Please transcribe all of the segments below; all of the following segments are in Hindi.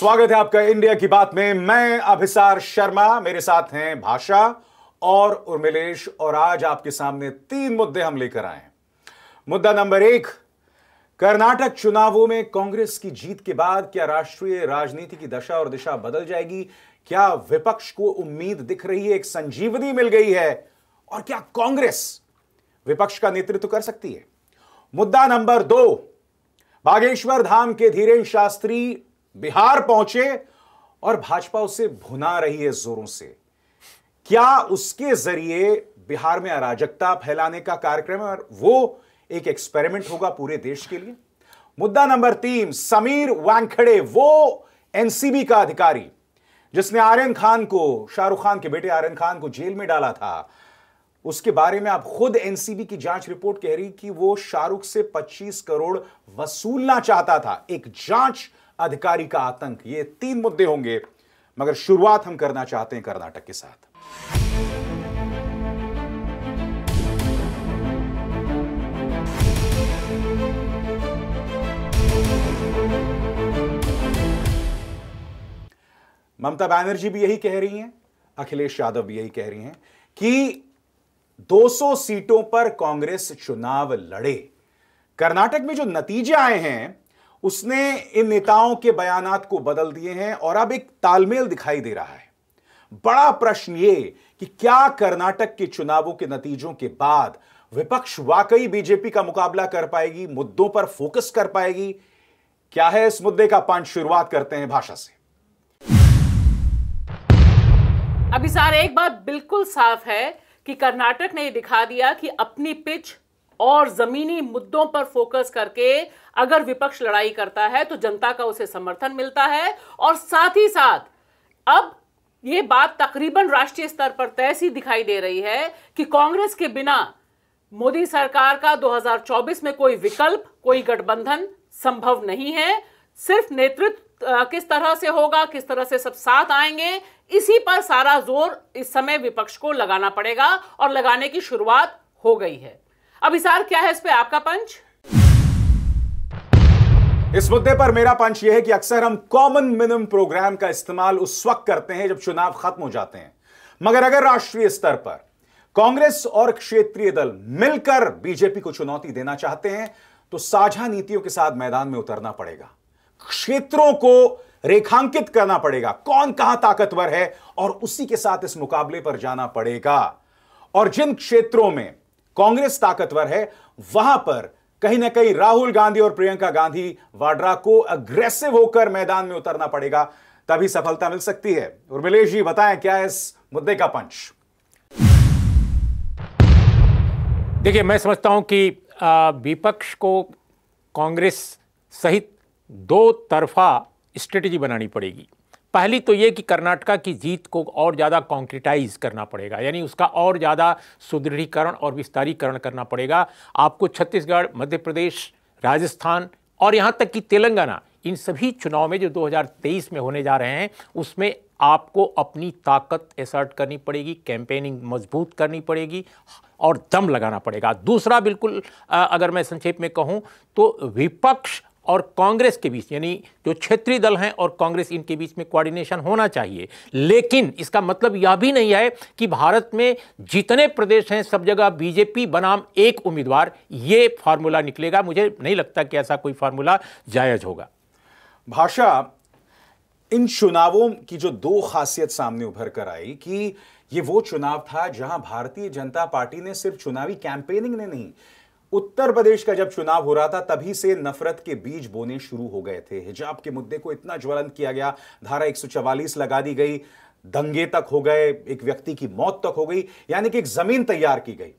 स्वागत है आपका इंडिया की बात में मैं अभिसार शर्मा मेरे साथ हैं भाषा और उर्मिलेश और आज आपके सामने तीन मुद्दे हम लेकर आए हैं मुद्दा नंबर एक कर्नाटक चुनावों में कांग्रेस की जीत के बाद क्या राष्ट्रीय राजनीति की दशा और दिशा बदल जाएगी क्या विपक्ष को उम्मीद दिख रही है एक संजीवनी मिल गई है और क्या कांग्रेस विपक्ष का नेतृत्व कर सकती है मुद्दा नंबर दो बागेश्वर धाम के धीरेन्द्र शास्त्री बिहार पहुंचे और भाजपा उसे भुना रही है जोरों से क्या उसके जरिए बिहार में अराजकता फैलाने का कार्यक्रम और वो एक एक्सपेरिमेंट होगा पूरे देश के लिए मुद्दा नंबर तीन समीर वानखड़े वो एनसीबी का अधिकारी जिसने आर्यन खान को शाहरुख खान के बेटे आर्यन खान को जेल में डाला था उसके बारे में आप खुद एनसीबी की जांच रिपोर्ट कह रही कि वो शाहरुख से 25 करोड़ वसूलना चाहता था एक जांच अधिकारी का आतंक ये तीन मुद्दे होंगे मगर शुरुआत हम करना चाहते हैं कर्नाटक के साथ ममता बनर्जी भी यही कह रही हैं अखिलेश यादव भी यही कह रही हैं कि 200 सीटों पर कांग्रेस चुनाव लड़े कर्नाटक में जो नतीजे आए हैं उसने इन नेताओं के बयान को बदल दिए हैं और अब एक तालमेल दिखाई दे रहा है बड़ा प्रश्न ये कि क्या कर्नाटक के चुनावों के नतीजों के बाद विपक्ष वाकई बीजेपी का मुकाबला कर पाएगी मुद्दों पर फोकस कर पाएगी क्या है इस मुद्दे का पांच शुरुआत करते हैं भाषा से अभी सार एक बात बिल्कुल साफ है कि कर्नाटक ने दिखा दिया कि अपनी पिच और जमीनी मुद्दों पर फोकस करके अगर विपक्ष लड़ाई करता है तो जनता का उसे समर्थन मिलता है और साथ ही साथ अब ये बात तकरीबन राष्ट्रीय स्तर पर तैसी दिखाई दे रही है कि कांग्रेस के बिना मोदी सरकार का 2024 में कोई विकल्प कोई गठबंधन संभव नहीं है सिर्फ नेतृत्व किस तरह से होगा किस तरह से सब साथ आएंगे इसी पर सारा जोर इस समय विपक्ष को लगाना पड़ेगा और लगाने की शुरुआत हो गई है अब क्या है इस पर आपका पंच इस मुद्दे पर मेरा पंच यह है कि अक्सर हम कॉमन मिनिमम प्रोग्राम का इस्तेमाल उस वक्त करते हैं जब चुनाव खत्म हो जाते हैं मगर अगर राष्ट्रीय स्तर पर कांग्रेस और क्षेत्रीय दल मिलकर बीजेपी को चुनौती देना चाहते हैं तो साझा नीतियों के साथ मैदान में उतरना पड़ेगा क्षेत्रों को रेखांकित करना पड़ेगा कौन कहां ताकतवर है और उसी के साथ इस मुकाबले पर जाना पड़ेगा और जिन क्षेत्रों में कांग्रेस ताकतवर है वहां पर कहीं ना कहीं राहुल गांधी और प्रियंका गांधी वाड्रा को अग्रेसिव होकर मैदान में उतरना पड़ेगा तभी सफलता मिल सकती है उर्मिलेश जी बताएं क्या है इस मुद्दे का पंच देखिए मैं समझता हूं कि विपक्ष को कांग्रेस सहित दो तरफा स्ट्रेटेजी बनानी पड़ेगी पहली तो ये कि कर्नाटका की जीत को और ज़्यादा कॉन्क्रिटाइज करना पड़ेगा यानी उसका और ज़्यादा सुदृढ़ीकरण और विस्तारीकरण करना पड़ेगा आपको छत्तीसगढ़ मध्य प्रदेश राजस्थान और यहाँ तक कि तेलंगाना इन सभी चुनाव में जो 2023 में होने जा रहे हैं उसमें आपको अपनी ताकत एसर्ट करनी पड़ेगी कैंपेनिंग मजबूत करनी पड़ेगी और दम लगाना पड़ेगा दूसरा बिल्कुल अगर मैं संक्षेप में कहूँ तो विपक्ष और कांग्रेस के बीच यानी जो क्षेत्रीय दल हैं और कांग्रेस इनके बीच में कोऑर्डिनेशन होना चाहिए लेकिन इसका मतलब यह भी नहीं है कि भारत में जितने प्रदेश हैं सब जगह बीजेपी बनाम एक उम्मीदवार ये फार्मूला निकलेगा मुझे नहीं लगता कि ऐसा कोई फार्मूला जायज होगा भाषा इन चुनावों की जो दो खासियत सामने उभर कर आई कि ये वो चुनाव था जहां भारतीय जनता पार्टी ने सिर्फ चुनावी कैंपेनिंग ने नहीं उत्तर प्रदेश का जब चुनाव हो रहा था तभी से नफरत के बीज बोने शुरू हो गए थे हिजाब के मुद्दे को इतना ज्वलंत किया गया धारा 144 लगा दी गई दंगे तक हो गए एक व्यक्ति की मौत तक हो गई यानी कि एक जमीन तैयार की गई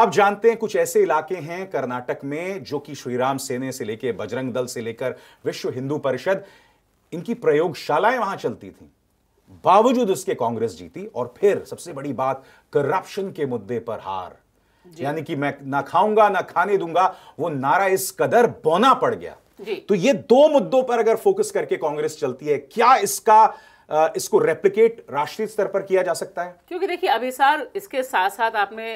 आप जानते हैं कुछ ऐसे इलाके हैं कर्नाटक में जो कि श्रीराम सेने से लेकर बजरंग दल से लेकर विश्व हिंदू परिषद इनकी प्रयोगशालाएं वहां चलती थी बावजूद उसके कांग्रेस जीती और फिर सबसे बड़ी बात करप्शन के मुद्दे पर हार यानी कि मैं ना खाऊंगा ना खाने दूंगा वो नारा इस कदर बोना पड़ गया तो ये दो मुद्दों पर अगर फोकस करके कांग्रेस चलती है क्या इसका इसको रेप्लिकेट राष्ट्रीय स्तर पर किया जा सकता है क्योंकि देखिए अभी सर इसके साथ साथ आपने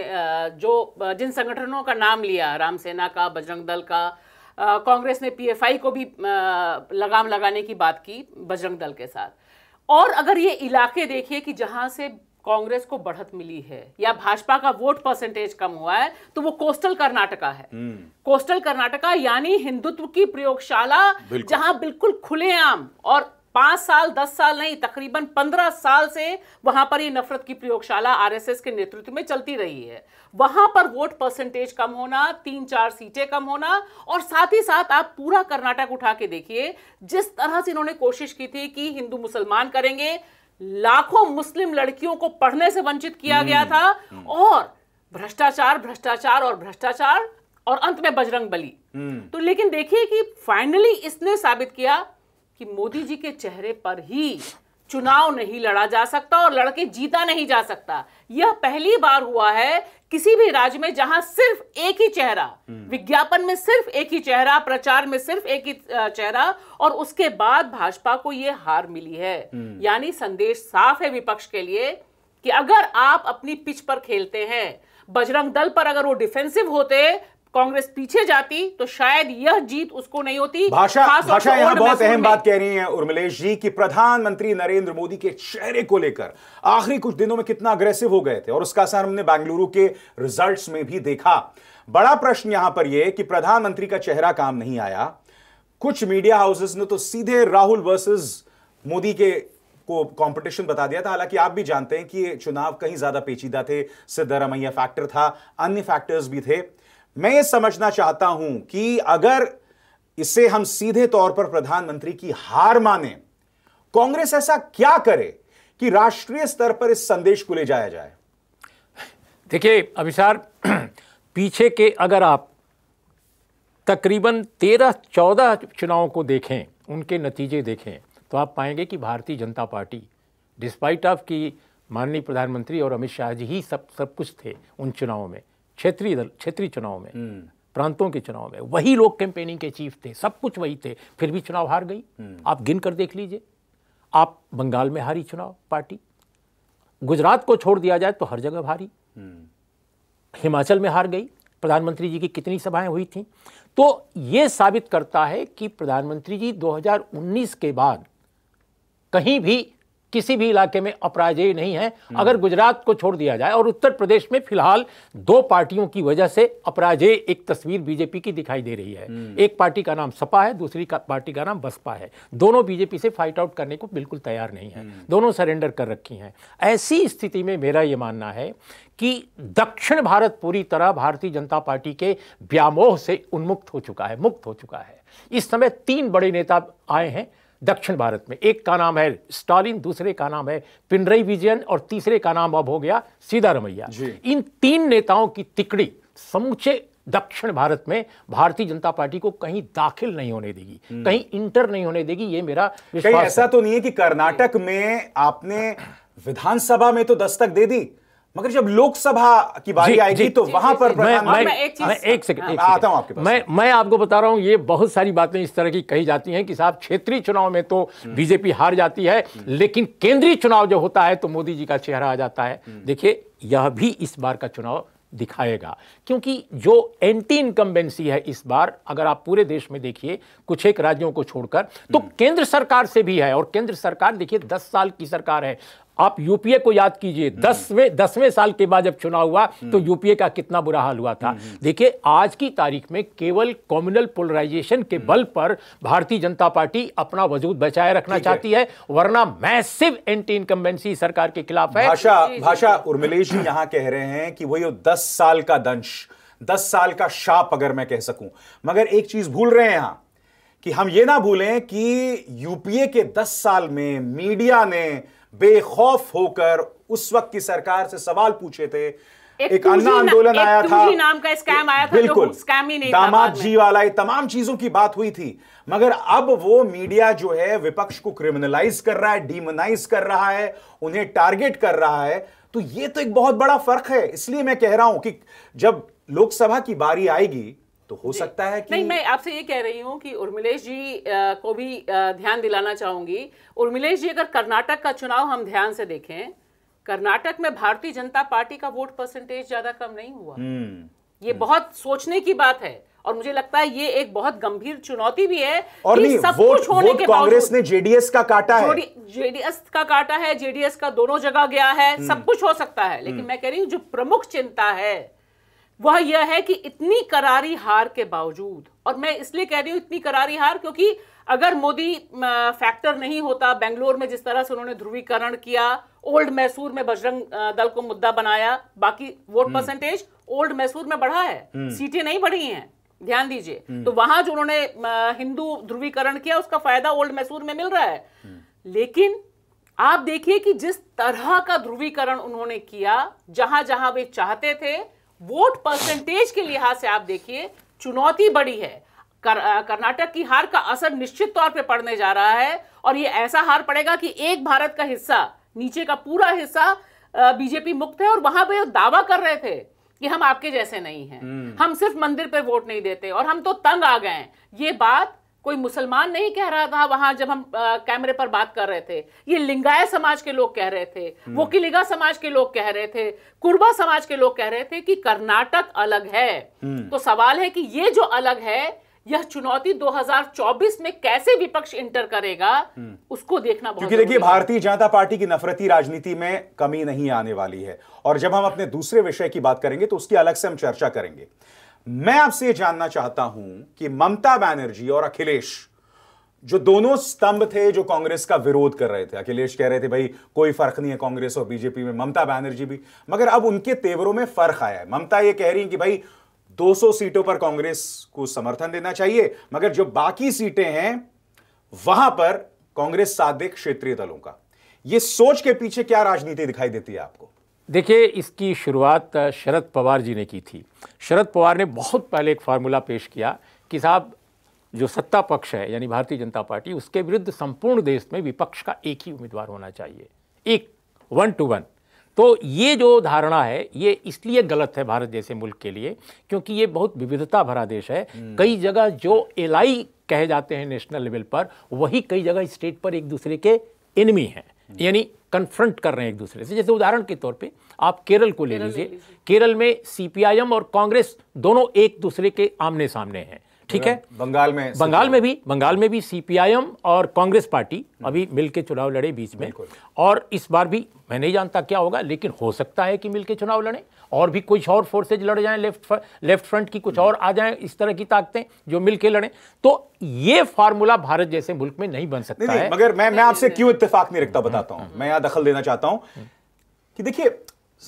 जो जिन संगठनों का नाम लिया राम सेना का बजरंग दल का कांग्रेस ने पीएफआई को भी लगाम लगाने की बात की बजरंग दल के साथ और अगर ये इलाके देखिए कि जहां से कांग्रेस को बढ़त मिली है या भाजपा का वोट परसेंटेज कम हुआ है तो वो कोस्टल कर्नाटका है हम्म। कोस्टल कर्नाटका यानी हिंदुत्व की प्रयोगशाला जहां बिल्कुल खुलेआम और पांच साल दस साल नहीं तकरीबन पंद्रह साल से वहां पर ये नफरत की प्रयोगशाला आरएसएस के नेतृत्व में चलती रही है वहां पर वोट परसेंटेज कम होना तीन चार सीटें कम होना और साथ ही साथ आप पूरा कर्नाटक उठा के देखिए जिस तरह से इन्होंने कोशिश की थी कि हिंदू मुसलमान करेंगे लाखों मुस्लिम लड़कियों को पढ़ने से वंचित किया गया हम्म, था हम्म। और भ्रष्टाचार भ्रष्टाचार और भ्रष्टाचार और अंत में बजरंग बली हम्म। तो लेकिन देखिए कि फाइनली इसने साबित किया कि मोदी जी के चेहरे पर ही चुनाव नहीं लड़ा जा सकता और लड़के जीता नहीं जा सकता यह पहली बार हुआ है किसी भी राज्य में जहां सिर्फ एक ही चेहरा हम्म। विज्ञापन में सिर्फ एक ही चेहरा प्रचार में सिर्फ एक ही चेहरा और उसके बाद भाजपा को यह हार मिली है हम्म। यानी संदेश साफ है विपक्ष के लिए कि अगर आप अपनी पिच पर खेलते हैं बजरंग दल पर अगर वो डिफेंसिव होते कांग्रेस पीछे जाती तो शायद यह जीत उसको नहीं होती भाषा भाषा यहां बहुत अहम बात कह रही है उर्मिलेश जी की प्रधानमंत्री नरेंद्र मोदी के चेहरे को लेकर आखिरी कुछ दिनों में कितना अग्रेसिव हो गए थे और उसका असर हमने बेंगलुरु के रिजल्ट्स में भी देखा बड़ा प्रश्न यहां पर यह कि प्रधानमंत्री का चेहरा काम नहीं आया कुछ मीडिया हाउसेस ने तो सीधे राहुल वर्सेस मोदी के को कंपटीशन बता दिया था हालांकि आप भी जानते हैं कि चुनाव कहीं ज्यादा पेचीदा थे सिद्धारमैया फैक्टर था अन्य फैक्टर्स भी थे मैं ये समझना चाहता हूं कि अगर इसे हम सीधे तौर पर प्रधानमंत्री की हार माने कांग्रेस ऐसा क्या करे कि राष्ट्रीय स्तर पर इस संदेश को ले जाया जाए देखिए अभिसार पीछे के अगर आप तकरीबन तेरह चौदह चुनावों को देखें उनके नतीजे देखें तो आप पाएंगे कि भारतीय जनता पार्टी डिस्पाइट ऑफ की माननीय प्रधानमंत्री और अमित शाह जी ही सब सब कुछ थे उन चुनावों में क्षेत्रीय दल क्षेत्रीय चुनाव में हम्म। प्रांतों के चुनाव में वही लोग कैंपेनिंग के चीफ थे सब कुछ वही थे फिर भी चुनाव हार गई हम्म। आप गिन कर देख लीजिए आप बंगाल में हारी चुनाव पार्टी गुजरात को छोड़ दिया जाए तो हर जगह हारी हम्म। हिमाचल में हार गई प्रधानमंत्री जी की कितनी सभाएं हुई थी तो ये साबित करता है कि प्रधानमंत्री जी 2019 के बाद कहीं भी किसी भी इलाके में अपराजयी नहीं है हम्म। अगर गुजरात को छोड़ दिया जाए और उत्तर प्रदेश में फिलहाल दो पार्टियों की वजह से अपराजय एक तस्वीर बीजेपी की दिखाई दे रही है हम्म। एक पार्टी का नाम सपा है दूसरी का पार्टी का नाम बसपा है दोनों बीजेपी से फाइट आउट करने को बिल्कुल तैयार नहीं है हम्म। दोनों सरेंडर कर रखी हैं ऐसी स्थिति में मेरा ये मानना है कि दक्षिण भारत पूरी तरह भारतीय जनता पार्टी के व्यामोह से उन्मुक्त हो चुका है मुक्त हो चुका है इस समय तीन बड़े नेता आए हैं दक्षिण भारत में एक का नाम है स्टालिन दूसरे का नाम है पिनरई विजयन और तीसरे का नाम अब हो गया रमैया इन तीन नेताओं की तिकड़ी समूचे दक्षिण भारत में भारतीय जनता पार्टी को कहीं दाखिल नहीं होने देगी हम्म। कहीं इंटर नहीं होने देगी ये मेरा कहीं ऐसा तो नहीं है कि कर्नाटक में आपने विधानसभा में तो दस्तक दे दी मगर जब लोकसभा की बारी आएगी तो जी, वहां जी, पर मैं, मैं, मैं एक, सेकंड एक हाँ। आता हूं आपके पास मैं मैं आपको बता रहा हूं ये बहुत सारी बातें इस तरह की कही जाती हैं कि साहब क्षेत्रीय चुनाव में तो हम्म। बीजेपी हार जाती है हम्म। लेकिन केंद्रीय चुनाव जो होता है तो मोदी जी का चेहरा आ जाता है हम्म। देखिए यह भी इस बार का चुनाव दिखाएगा क्योंकि जो एंटी इनकम्बेंसी है इस बार अगर आप पूरे देश में देखिए कुछ एक राज्यों को छोड़कर तो केंद्र सरकार से भी है और केंद्र सरकार देखिए दस साल की सरकार है आप यूपीए को याद कीजिए हम्म। दसवें दसवें साल के बाद जब चुनाव हुआ तो हम्म। यूपीए का कितना बुरा हाल हुआ था हम्म। देखिए आज की तारीख में केवल कॉम्युनल पोलराइजेशन के बल पर भारतीय जनता पार्टी अपना वजूद बचाए रखना चाहती है वरना मैसिव एंटी इनकम्बेंसी सरकार के खिलाफ है भाषा भाषा उर्मिलेश जी यहां कह रहे हैं कि वही दस साल का दंश दस साल का शाप अगर मैं कह सकूं मगर एक चीज भूल रहे हैं यहां कि हम ये ना भूलें कि यूपीए के दस साल में मीडिया ने बेखौफ होकर उस वक्त की सरकार से सवाल पूछे थे एक, एक अन्ना आंदोलन आया था नाम का स्कैम आया था बिल्कुल स्कैम ही नहीं दामाद जी वाला ये तमाम चीजों की बात हुई थी मगर अब वो मीडिया जो है विपक्ष को क्रिमिनलाइज कर रहा है डीमोनाइज कर रहा है उन्हें टारगेट कर रहा है तो ये तो एक बहुत बड़ा फर्क है इसलिए मैं कह रहा हूं कि जब लोकसभा की बारी आएगी तो हो सकता है कि नहीं मैं आपसे ये कह रही हूँ कि उर्मिलेश जी को भी ध्यान दिलाना चाहूंगी उर्मिलेश जी अगर कर्नाटक का चुनाव हम ध्यान से देखें कर्नाटक में भारतीय जनता पार्टी का वोट परसेंटेज ज्यादा कम नहीं हुआ हम्म। ये बहुत सोचने की बात है और मुझे लगता है ये एक बहुत गंभीर चुनौती भी है और कि सब वोट, कुछ होने वोट के कांग्रेस ने जेडीएस का काटा है जेडीएस का काटा है जेडीएस का दोनों जगह गया है सब हम्म। कुछ हो सकता है लेकिन हम्म। मैं कह रही हूँ जो प्रमुख चिंता है वह यह है कि इतनी करारी हार के बावजूद और मैं इसलिए कह रही हूं इतनी करारी हार क्योंकि अगर मोदी फैक्टर नहीं होता बेंगलोर में जिस तरह से उन्होंने ध्रुवीकरण किया ओल्ड मैसूर में बजरंग दल को मुद्दा बनाया बाकी vote percentage hmm. Old Mysore में बढ़ा है हम्म। सीटें नहीं बढ़ी हैं ध्यान दीजिए हम्म। तो वहां जो उन्होंने हिंदू ध्रुवीकरण किया उसका फायदा ओल्ड मैसूर में मिल रहा है लेकिन आप देखिए कि जिस तरह का ध्रुवीकरण उन्होंने किया जहां जहां वे चाहते थे वोट परसेंटेज के लिहाज से आप देखिए चुनौती बड़ी है कर, कर्नाटक की हार का असर निश्चित तौर पे पड़ने जा रहा है और ये ऐसा हार पड़ेगा कि एक भारत का हिस्सा नीचे का पूरा हिस्सा बीजेपी मुक्त है और वहां पे दावा कर रहे थे कि हम आपके जैसे नहीं हैं हम्म। हम सिर्फ मंदिर पे वोट नहीं देते और हम तो तंग आ गए हैं ये बात कोई मुसलमान नहीं कह रहा था वहां जब हम आ, कैमरे पर बात कर रहे थे ये लिंगायत समाज के लोग कह रहे थे हम्म। किलिगा समाज के लोग कह रहे थे कुर्बा समाज के लोग कह रहे थे कि कर्नाटक अलग है हम्म। तो सवाल है कि ये जो अलग है यह चुनौती 2024 में कैसे विपक्ष इंटर करेगा हम्म। उसको देखना क्योंकि देखिए भारतीय जनता पार्टी की नफरती राजनीति में कमी नहीं आने वाली है और जब हम अपने दूसरे विषय की बात करेंगे तो उसकी अलग से हम चर्चा करेंगे मैं आपसे यह जानना चाहता हूं कि ममता बनर्जी और अखिलेश जो दोनों स्तंभ थे जो कांग्रेस का विरोध कर रहे थे अखिलेश कह रहे थे भाई कोई फर्क नहीं है कांग्रेस और बीजेपी में ममता बैनर्जी भी मगर अब उनके तेवरों में फर्क आया है ममता ये कह रही है कि भाई 200 सीटों पर कांग्रेस को समर्थन देना चाहिए मगर जो बाकी सीटें हैं वहां पर कांग्रेस साधे दे क्षेत्रीय दलों का यह सोच के पीछे क्या राजनीति दिखाई देती है आपको देखिए इसकी शुरुआत शरद पवार जी ने की थी शरद पवार ने बहुत पहले एक फार्मूला पेश किया कि साहब जो सत्ता पक्ष है यानी भारतीय जनता पार्टी उसके विरुद्ध संपूर्ण देश में विपक्ष का एक ही उम्मीदवार होना चाहिए एक वन टू वन तो ये जो धारणा है ये इसलिए गलत है भारत जैसे मुल्क के लिए क्योंकि ये बहुत विविधता भरा देश है हम्म। कई जगह जो एलाई कहे जाते हैं नेशनल लेवल पर वही कई जगह स्टेट पर एक दूसरे के एनिमी हैं हम्म। यानी कन्फ्रंट कर रहे हैं एक दूसरे से जैसे उदाहरण के तौर पे आप केरल को ले लीजिए केरल में सीपीआईएम और कांग्रेस दोनों एक दूसरे के आमने सामने हैं ठीक है बंगाल में बंगाल में भी बंगाल में भी सीपीआईएम और कांग्रेस पार्टी हम्म। अभी मिलकर चुनाव लड़े बीच में और इस बार भी मैं नहीं जानता क्या होगा लेकिन हो सकता है कि मिलकर चुनाव लड़ें और भी कुछ और फोर्सेज लड़ जाएं लेफ्ट लेफ्ट फ्रंट की कुछ और आ जाएं इस तरह की ताकतें जो मिलकर लड़ें तो ये फार्मूला भारत जैसे मुल्क में नहीं बन सकता नहीं, है मगर मैं मैं आपसे क्यों इत्तेफाक नहीं रखता बताता हूं हम्म, हम्म। मैं यहां दखल देना चाहता हूं कि देखिए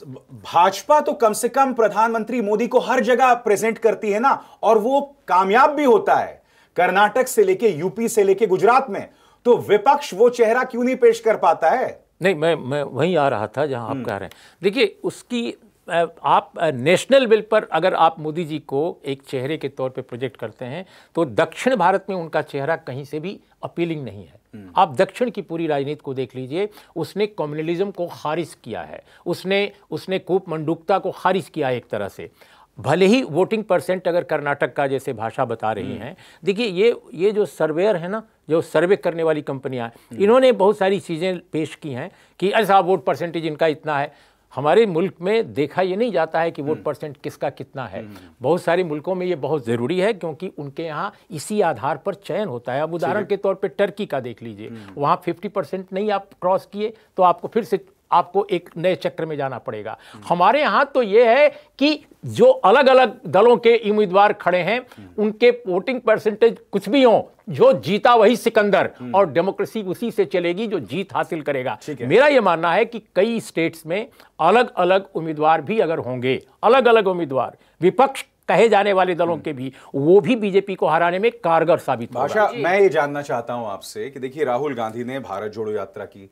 भाजपा तो कम से कम प्रधानमंत्री मोदी को हर जगह प्रेजेंट करती है ना और वो कामयाब भी होता है कर्नाटक से लेके यूपी से लेके गुजरात में तो विपक्ष वो चेहरा क्यों नहीं पेश कर पाता है नहीं मैं मैं वहीं आ रहा था जहां आप हम्म। कह रहे हैं देखिए उसकी आप नेशनल लेवल पर अगर आप मोदी जी को एक चेहरे के तौर पे प्रोजेक्ट करते हैं तो दक्षिण भारत में उनका चेहरा कहीं से भी अपीलिंग नहीं है हम्म। आप दक्षिण की पूरी राजनीति को देख लीजिए उसने कम्युनलिज्म को खारिज किया है उसने उसने कूप मंडूकता को खारिज किया है एक तरह से भले ही वोटिंग परसेंट अगर कर्नाटक का जैसे भाषा बता रही हम्म। हैं देखिए ये ये जो सर्वेयर है ना जो सर्वे करने वाली कंपनियां हम्म। इन्होंने बहुत सारी चीज़ें पेश की हैं कि ऐसा वोट परसेंटेज इनका इतना है हमारे मुल्क में देखा ये नहीं जाता है कि वोट परसेंट हम्म। किसका कितना है हम्म। बहुत सारे मुल्कों में ये बहुत ज़रूरी है क्योंकि उनके यहाँ इसी आधार पर चयन होता है अब उदाहरण के तौर पर टर्की का देख लीजिए हम्म। वहाँ फिफ्टी परसेंट नहीं आप क्रॉस किए तो आपको फिर से आपको एक नए चक्र में जाना पड़ेगा हमारे यहाँ तो ये है कि जो अलग अलग दलों के उम्मीदवार खड़े हैं उनके वोटिंग परसेंटेज कुछ भी हो जो जीता वही सिकंदर और डेमोक्रेसी उसी से चलेगी जो जीत हासिल करेगा मेरा यह मानना है कि कई स्टेट्स में अलग अलग उम्मीदवार भी अगर होंगे अलग अलग उम्मीदवार विपक्ष कहे जाने वाले दलों के भी वो भी बीजेपी को हराने में कारगर साबित भाषा मैं ये जानना चाहता हूं आपसे कि देखिए राहुल गांधी ने भारत जोड़ो यात्रा की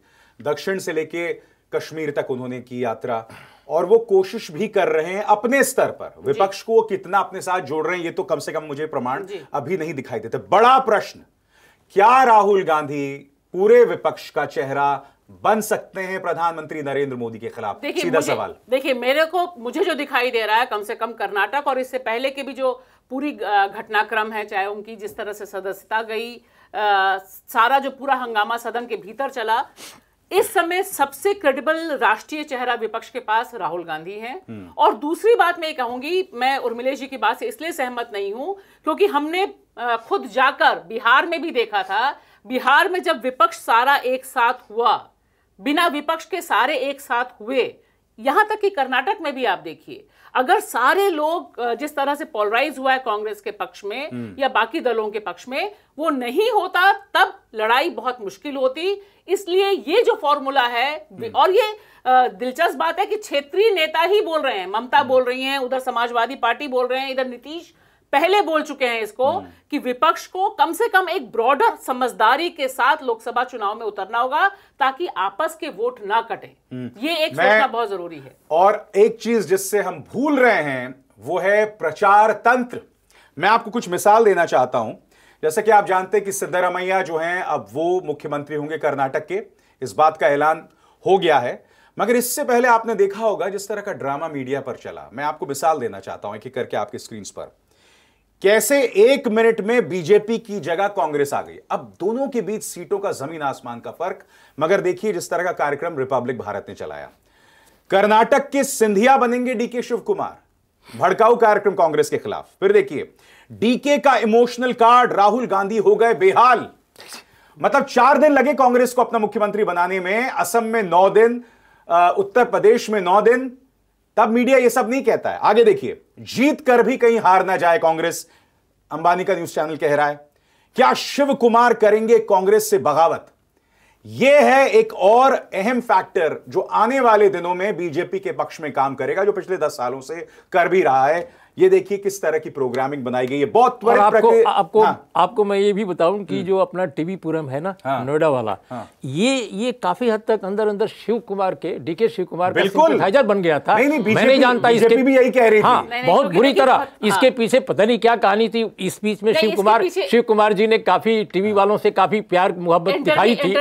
दक्षिण से लेके कश्मीर तक उन्होंने की यात्रा और वो कोशिश भी कर रहे हैं अपने स्तर पर विपक्ष को कितना अपने साथ जोड़ रहे हैं ये तो कम से कम मुझे प्रमाण अभी नहीं दिखाई देते बड़ा प्रश्न क्या राहुल गांधी पूरे विपक्ष का चेहरा बन सकते हैं प्रधानमंत्री नरेंद्र मोदी के खिलाफ सीधा सवाल देखिए मेरे को मुझे जो दिखाई दे रहा है कम से कम कर्नाटक और इससे पहले के भी जो पूरी घटनाक्रम है चाहे उनकी जिस तरह से सदस्यता गई आ, सारा जो पूरा हंगामा सदन के भीतर चला इस समय सबसे क्रेडिबल राष्ट्रीय चेहरा विपक्ष के पास राहुल गांधी हैं हम्म। और दूसरी बात मैं कहूंगी मैं उर्मिलेश जी की बात से इसलिए सहमत नहीं हूं क्योंकि हमने खुद जाकर बिहार में भी देखा था बिहार में जब विपक्ष सारा एक साथ हुआ बिना विपक्ष के सारे एक साथ हुए यहां तक कि कर्नाटक में भी आप देखिए अगर सारे लोग जिस तरह से पोलराइज हुआ है कांग्रेस के पक्ष में हम्म। या बाकी दलों के पक्ष में वो नहीं होता तब लड़ाई बहुत मुश्किल होती इसलिए ये जो फॉर्मूला है हम्म। और ये दिलचस्प बात है कि क्षेत्रीय नेता ही बोल रहे हैं ममता हम्म। बोल रही हैं उधर समाजवादी पार्टी बोल रहे हैं इधर नीतीश पहले बोल चुके हैं इसको हम्म। कि विपक्ष को कम से कम एक ब्रॉडर समझदारी के साथ लोकसभा चुनाव में उतरना होगा ताकि आपस के वोट ना कटे हम्म। ये एक सोचना बहुत जरूरी है और एक चीज जिससे हम भूल रहे हैं वो है प्रचार तंत्र मैं आपको कुछ मिसाल देना चाहता हूं जैसे कि आप जानते हैं कि सिद्धरमैया जो हैं अब वो मुख्यमंत्री होंगे कर्नाटक के इस बात का ऐलान हो गया है मगर इससे पहले आपने देखा होगा जिस तरह का ड्रामा मीडिया पर चला मैं आपको मिसाल देना चाहता हूं एक एक करके आपके स्क्रीन पर कैसे एक मिनट में बीजेपी की जगह कांग्रेस आ गई अब दोनों के बीच सीटों का जमीन आसमान का फर्क मगर देखिए जिस तरह का कार्यक्रम रिपब्लिक भारत ने चलाया कर्नाटक के सिंधिया बनेंगे डीके शिव कुमार भड़काऊ कार्यक्रम कांग्रेस के खिलाफ फिर देखिए डीके का इमोशनल कार्ड राहुल गांधी हो गए बेहाल मतलब चार दिन लगे कांग्रेस को अपना मुख्यमंत्री बनाने में असम में नौ दिन उत्तर प्रदेश में नौ दिन तब मीडिया यह सब नहीं कहता है आगे देखिए जीत कर भी कहीं हार ना जाए कांग्रेस अंबानी का न्यूज चैनल कह रहा है क्या शिव कुमार करेंगे कांग्रेस से बगावत यह है एक और अहम फैक्टर जो आने वाले दिनों में बीजेपी के पक्ष में काम करेगा जो पिछले दस सालों से कर भी रहा है ये देखिए किस तरह की प्रोग्रामिंग बनाई गई है बहुत त्वरित आपको आपको हाँ। आपको मैं ये भी बताऊं कि हम्म। जो अपना टीवी पुरम है ना हाँ, नोएडा वाला हाँ, ये ये काफी हद तक अंदर अंदर शिव कुमार के डीके शिव कुमार का बन गया था नहीं, नहीं, मैं नहीं जानता इसके भी यही कह रही हाँ बहुत बुरी तरह इसके हाँ। पीछे पता नहीं क्या कहानी थी इस बीच में शिव कुमार शिव कुमार जी ने काफी टीवी वालों से काफी प्यार मोहब्बत दिखाई थी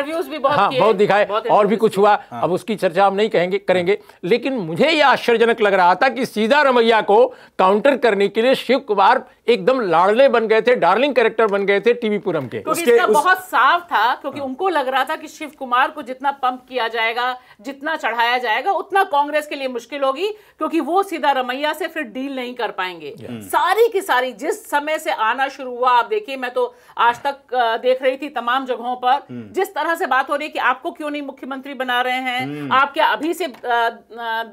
हाँ बहुत दिखाए और भी कुछ हुआ हाँ। अब उसकी चर्चा हम नहीं कहेंगे करेंगे लेकिन मुझे ये आश्चर्यजनक लग रहा था कि सीधा रमैया को काउंट काउंटर करने के लिए शिव कुमार एकदम लाडले बन गए थे डार्लिंग कैरेक्टर बन गए थे टीवी पुरम के उसके इसका उस... बहुत साफ था क्योंकि हाँ। उनको लग रहा था कि शिव कुमार को जितना पंप किया जाएगा जितना चढ़ाया जाएगा उतना कांग्रेस के लिए मुश्किल होगी क्योंकि वो सीधा रमैया से फिर डील नहीं कर पाएंगे hmm. सारी की सारी जिस समय से आना शुरू हुआ आप देखिए मैं तो आज तक देख रही थी तमाम जगहों पर hmm. जिस तरह से बात हो रही है कि आपको क्यों नहीं मुख्यमंत्री बना रहे हैं hmm. आप क्या अभी से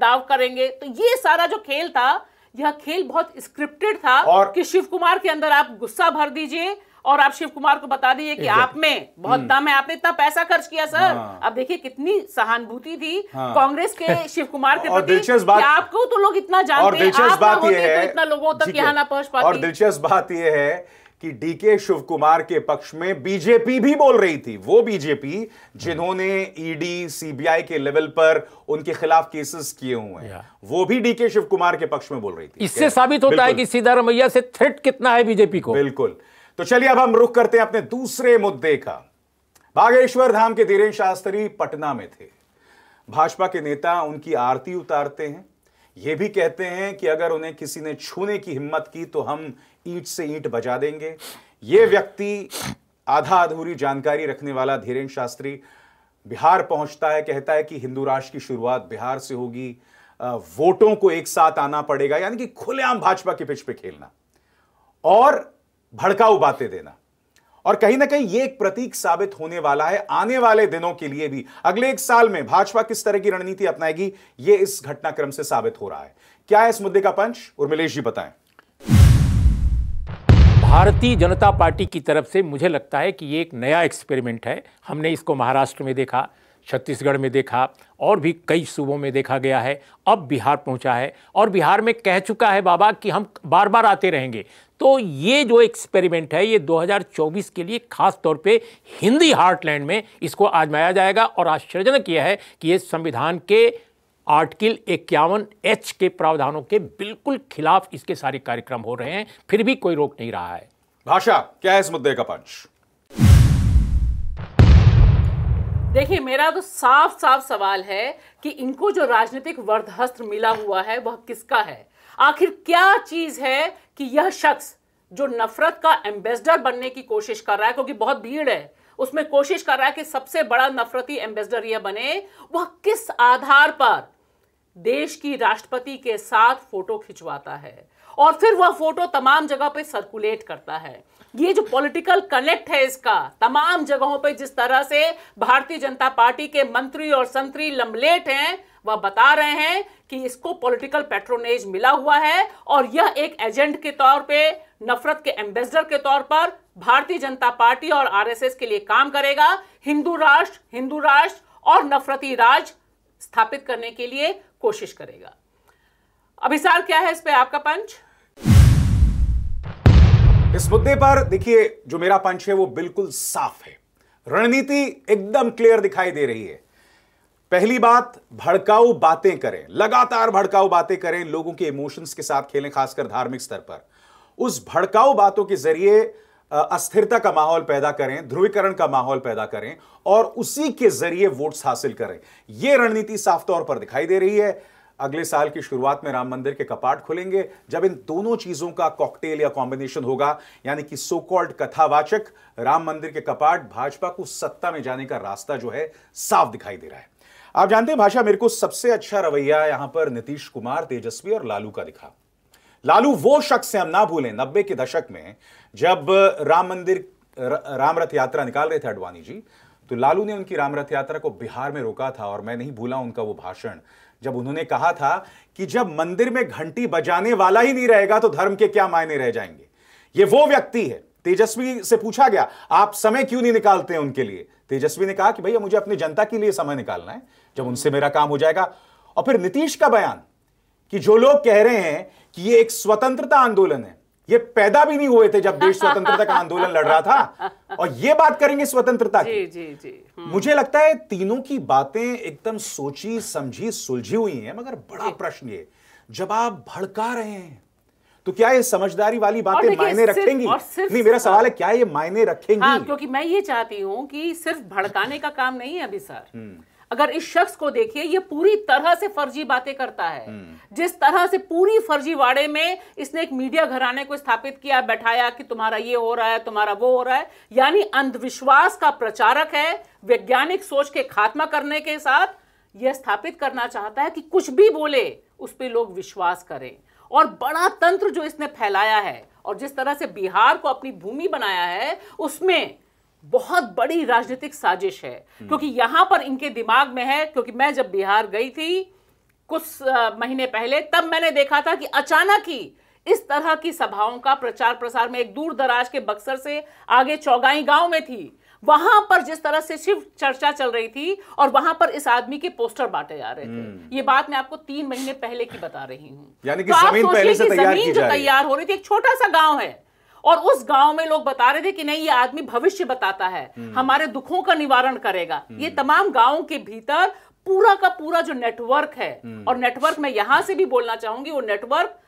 दाव करेंगे तो ये सारा जो खेल था यह खेल बहुत स्क्रिप्टेड था और कि शिव कुमार के अंदर आप गुस्सा भर दीजिए और आप शिव कुमार को बता दीजिए कि आप में बहुत हम्म। दम है आपने इतना पैसा खर्च किया सर हाँ। अब देखिए कितनी सहानुभूति थी हाँ। कांग्रेस के शिव कुमार के प्रति बात आपको तो लोग इतना जानते हैं आप तो बात ये है तो इतना लोगों तक यहाँ ना पहुंच पाते दिलचस्प बात यह है कि डीके शिव कुमार के पक्ष में बीजेपी भी बोल रही थी वो बीजेपी जिन्होंने ईडी सीबीआई के लेवल पर उनके खिलाफ केसेस किए हुए हैं वो भी डीके शिव कुमार के पक्ष में बोल रही थी इससे साबित होता है कि सीधारामैया से थ्रेट कितना है बीजेपी को बिल्कुल तो चलिए अब हम रुख करते हैं अपने दूसरे मुद्दे का बागेश्वर धाम के धीरेन शास्त्री पटना में थे भाजपा के नेता उनकी आरती उतारते हैं ये भी कहते हैं कि अगर उन्हें किसी ने छूने की हिम्मत की तो हम ईट से ईट बजा देंगे ये व्यक्ति आधा अधूरी जानकारी रखने वाला धीरेन्द्र शास्त्री बिहार पहुंचता है कहता है कि हिंदू राष्ट्र की शुरुआत बिहार से होगी वोटों को एक साथ आना पड़ेगा यानी कि खुलेआम भाजपा के पिच पे खेलना और भड़काऊ बातें देना और कहीं ना कहीं ये एक प्रतीक साबित होने वाला है आने वाले दिनों के लिए भी अगले एक साल में भाजपा किस तरह की रणनीति अपनाएगी ये इस घटनाक्रम से साबित हो रहा है क्या है इस मुद्दे का पंच उर्मिलेश जी बताएं भारतीय जनता पार्टी की तरफ से मुझे लगता है कि ये एक नया एक्सपेरिमेंट है हमने इसको महाराष्ट्र में देखा छत्तीसगढ़ में देखा और भी कई सूबों में देखा गया है अब बिहार पहुंचा है और बिहार में कह चुका है बाबा कि हम बार बार आते रहेंगे तो ये जो एक्सपेरिमेंट है ये 2024 के लिए खास तौर पे हिंदी हार्टलैंड में इसको आजमाया जाएगा और आश्चर्यजनक यह है कि ये संविधान के आर्टिकल इक्यावन एच के प्रावधानों के बिल्कुल खिलाफ इसके सारे कार्यक्रम हो रहे हैं फिर भी कोई रोक नहीं रहा है भाषा क्या है इस मुद्दे का पंच देखिए मेरा तो साफ साफ सवाल है कि इनको जो राजनीतिक वर्धहस्त्र मिला हुआ है वह किसका है आखिर क्या चीज है कि यह शख्स जो नफरत का एम्बेसडर बनने की कोशिश कर रहा है क्योंकि बहुत भीड़ है उसमें कोशिश कर रहा है कि सबसे बड़ा नफरती एम्बेसडर यह बने वह किस आधार पर देश की राष्ट्रपति के साथ फोटो खिंचवाता है और फिर वह फोटो तमाम जगह पे सर्कुलेट करता है ये जो पॉलिटिकल कनेक्ट है इसका तमाम जगहों पे जिस तरह से भारतीय जनता पार्टी के मंत्री और संतरी लम्बलेट हैं वह बता रहे हैं कि इसको पॉलिटिकल पेट्रोनेज मिला हुआ है और यह एक एजेंट के तौर पे नफरत के एम्बेसडर के तौर पर भारतीय जनता पार्टी और आरएसएस के लिए काम करेगा हिंदू राष्ट्र हिंदू राष्ट्र और नफरती राज स्थापित करने के लिए कोशिश करेगा अभी साल क्या है इस पे आपका पंच इस मुद्दे पर देखिए जो मेरा पंच है वो बिल्कुल साफ है रणनीति एकदम क्लियर दिखाई दे रही है पहली बात भड़काऊ बातें करें लगातार भड़काऊ बातें करें लोगों के इमोशंस के साथ खेलें खासकर धार्मिक स्तर पर उस भड़काऊ बातों के जरिए अस्थिरता का माहौल पैदा करें ध्रुवीकरण का माहौल पैदा करें और उसी के जरिए वोट्स हासिल करें यह रणनीति साफ तौर पर दिखाई दे रही है अगले साल की शुरुआत में राम मंदिर के कपाट खुलेंगे जब इन दोनों चीजों का कॉकटेल या कॉम्बिनेशन होगा यानी कि सो कॉल्ड कथावाचक राम मंदिर के कपाट भाजपा को सत्ता में जाने का रास्ता जो है साफ दिखाई दे रहा है आप जानते हैं भाषा मेरे को सबसे अच्छा रवैया यहां पर नीतीश कुमार तेजस्वी और लालू का दिखा लालू वो शख्स है हम ना भूलें नब्बे के दशक में जब राम मंदिर राम रथ यात्रा निकाल रहे थे अडवाणी जी तो लालू ने उनकी राम रथ यात्रा को बिहार में रोका था और मैं नहीं भूला उनका वो भाषण जब उन्होंने कहा था कि जब मंदिर में घंटी बजाने वाला ही नहीं रहेगा तो धर्म के क्या मायने रह जाएंगे ये वो व्यक्ति है तेजस्वी से पूछा गया आप समय क्यों नहीं निकालते हैं उनके लिए तेजस्वी ने कहा कि भैया मुझे अपनी जनता के लिए समय निकालना है जब उनसे मेरा काम हो जाएगा और फिर नीतीश का बयान कि जो लोग कह रहे हैं कि ये एक स्वतंत्रता आंदोलन है ये पैदा भी नहीं हुए थे जब देश स्वतंत्रता का आंदोलन लड़ रहा था और ये बात करेंगे स्वतंत्रता की जी, जी, जी, हम्म। मुझे लगता है तीनों की बातें एकदम सोची समझी सुलझी हुई हैं मगर बड़ा प्रश्न ये जब आप भड़का रहे हैं तो क्या ये समझदारी वाली बातें मायने रखेंगी नहीं मेरा सवाल है हाँ। क्या ये मायने रखेंगी हाँ, क्योंकि मैं ये चाहती हूँ कि सिर्फ भड़काने का काम नहीं है अभी सर हम्म। अगर इस शख्स को देखिए ये पूरी तरह से फर्जी बातें करता है हम्म। जिस तरह से पूरी फर्जीवाड़े में इसने एक मीडिया घराने को स्थापित किया बैठाया कि तुम्हारा ये हो रहा है तुम्हारा वो हो रहा है यानी अंधविश्वास का प्रचारक है वैज्ञानिक सोच के खात्मा करने के साथ यह स्थापित करना चाहता है कि कुछ भी बोले उस पर लोग विश्वास करें और बड़ा तंत्र जो इसने फैलाया है और जिस तरह से बिहार को अपनी भूमि बनाया है उसमें बहुत बड़ी राजनीतिक साजिश है हम्म। क्योंकि यहां पर इनके दिमाग में है क्योंकि मैं जब बिहार गई थी कुछ महीने पहले तब मैंने देखा था कि अचानक ही इस तरह की सभाओं का प्रचार प्रसार में एक दूर दराज के बक्सर से आगे चौगाई गांव में थी वहां पर जिस तरह से शिव चर्चा चल रही थी और वहां पर इस आदमी के पोस्टर बांटे जा रहे थे हम्म। ये बात मैं आपको तीन महीने पहले की बता रही हूँ यानी कि तो जमीन पहले से तैयार जो तैयार हो रही थी एक छोटा सा गांव है और उस गांव में लोग बता रहे थे कि नहीं ये आदमी भविष्य बताता है हम्म। हमारे दुखों का निवारण करेगा हम्म। ये तमाम गाँव के भीतर पूरा का पूरा जो नेटवर्क है हम्म। और नेटवर्क मैं यहां से भी बोलना चाहूंगी वो नेटवर्क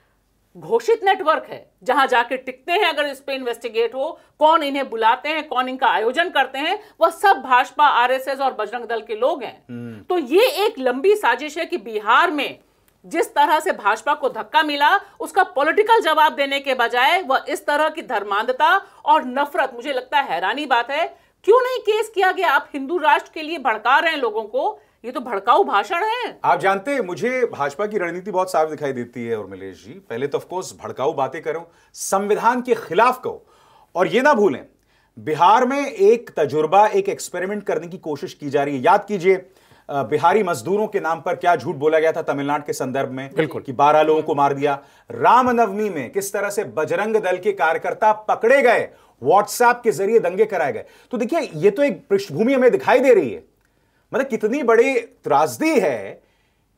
घोषित नेटवर्क है जहां जाके टिकते हैं अगर इस पर इन्वेस्टिगेट हो कौन इन्हें बुलाते हैं कौन इनका आयोजन करते हैं वह सब भाजपा आरएसएस और बजरंग दल के लोग हैं तो ये एक लंबी साजिश है कि बिहार में जिस तरह से भाजपा को धक्का मिला उसका पॉलिटिकल जवाब देने के बजाय वह इस तरह की धर्मांधता और नफरत मुझे लगता है हैरानी बात है क्यों नहीं केस किया गया आप हिंदू राष्ट्र के लिए भड़का रहे हैं लोगों को ये तो भड़काऊ भाषण है आप जानते हैं मुझे भाजपा की रणनीति बहुत साफ दिखाई देती है और मिलेश जी पहले तो ऑफकोर्स भड़काऊ बातें करो संविधान के खिलाफ कहो और ये ना भूलें बिहार में एक तजुर्बा एक एक्सपेरिमेंट करने की कोशिश की जा रही है याद कीजिए बिहारी मजदूरों के नाम पर क्या झूठ बोला गया था तमिलनाडु के संदर्भ में बिल्कुल कि बारह लोगों को मार दिया रामनवमी में किस तरह से बजरंग दल के कार्यकर्ता पकड़े गए व्हाट्सएप के जरिए दंगे कराए गए तो देखिए ये तो एक पृष्ठभूमि हमें दिखाई दे रही है मतलब कितनी बड़ी त्रासदी है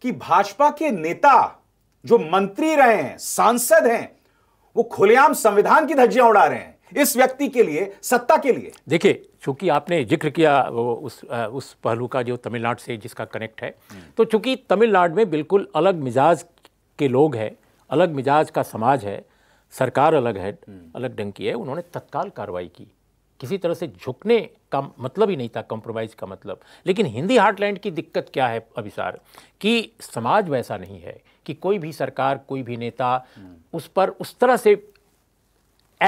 कि भाजपा के नेता जो मंत्री रहे हैं सांसद हैं वो खुलेआम संविधान की धज्जियां उड़ा रहे हैं इस व्यक्ति के लिए सत्ता के लिए देखिए चूंकि आपने जिक्र किया वो उस उस पहलू का जो तमिलनाडु से जिसका कनेक्ट है हम्म। तो चूंकि तमिलनाडु में बिल्कुल अलग मिजाज के लोग हैं अलग मिजाज का समाज है सरकार अलग है हम्म। अलग ढंग की है उन्होंने तत्काल कार्रवाई की किसी तरह से झुकने का मतलब ही नहीं था कॉम्प्रोमाइज़ का मतलब लेकिन हिंदी हार्टलैंड की दिक्कत क्या है अभिसार कि समाज वैसा नहीं है कि कोई भी सरकार कोई भी नेता हम्म। उस पर उस तरह से